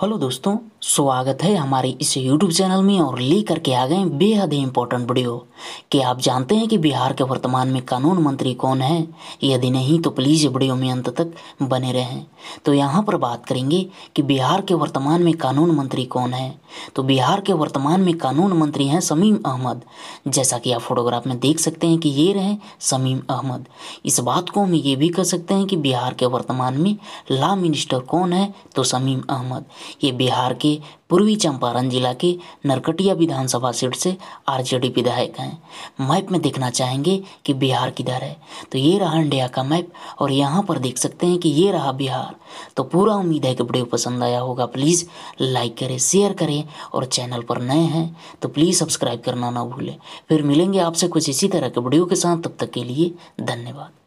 hello दोस्तों स्वागत है हमारे इस यूट्यूब चैनल में और ले करके आ गए बेहद ही इम्पोर्टेंट वीडियो कि आप जानते हैं कि बिहार के वर्तमान में कानून मंत्री कौन है यदि नहीं तो प्लीज़ वीडियो में अंत तक बने रहें तो यहाँ पर बात करेंगे कि बिहार के वर्तमान में कानून मंत्री कौन है तो बिहार के वर्तमान में कानून मंत्री हैं शमीम अहमद जैसा कि आप फोटोग्राफ में देख सकते हैं कि ये रहे शमीम अहमद इस बात को हम ये भी कह सकते हैं कि बिहार के वर्तमान में ला मिनिस्टर कौन है तो शमीम अहमद ये बिहार के पूर्वी चंपारण जिला के नरकटिया विधानसभा सीट से आरजेडी विधायक हैं मैप में देखना चाहेंगे कि बिहार किधर है तो ये रहा इंडिया का मैप और यहाँ पर देख सकते हैं कि ये रहा बिहार तो पूरा उम्मीद है कि वीडियो पसंद आया होगा प्लीज़ लाइक करें शेयर करें और चैनल पर नए हैं तो प्लीज़ सब्सक्राइब करना ना भूलें फिर मिलेंगे आपसे कुछ इसी तरह के वीडियो के साथ तब तक के लिए धन्यवाद